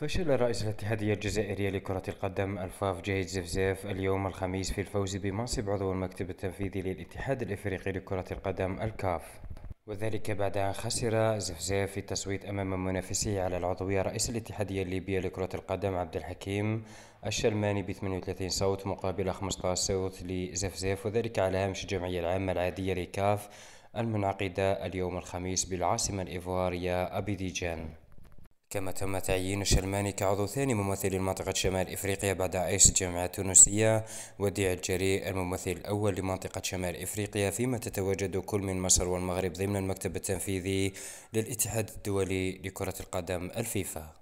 فشل رئيس الاتحادية الجزائرية لكرة القدم الفاف جهيد زفزاف اليوم الخميس في الفوز بمنصب عضو المكتب التنفيذي للاتحاد الافريقي لكرة القدم الكاف وذلك بعد أن خسر زفزاف في التصويت أمام منافسه على العضوية رئيس الاتحادية الليبية لكرة القدم عبد الحكيم الشلماني ب 38 صوت مقابل 15 صوت لزفزاف وذلك على هامش الجمعية العامة العادية لكاف المنعقدة اليوم الخميس بالعاصمة الإيفوارية أبيديجان كما تم تعيين شلماني كعضو ثاني ممثل لمنطقة شمال إفريقيا بعد عيش الجامعة التونسية وديع الجري الممثل الأول لمنطقة شمال إفريقيا فيما تتواجد كل من مصر والمغرب ضمن المكتب التنفيذي للاتحاد الدولي لكرة القدم الفيفا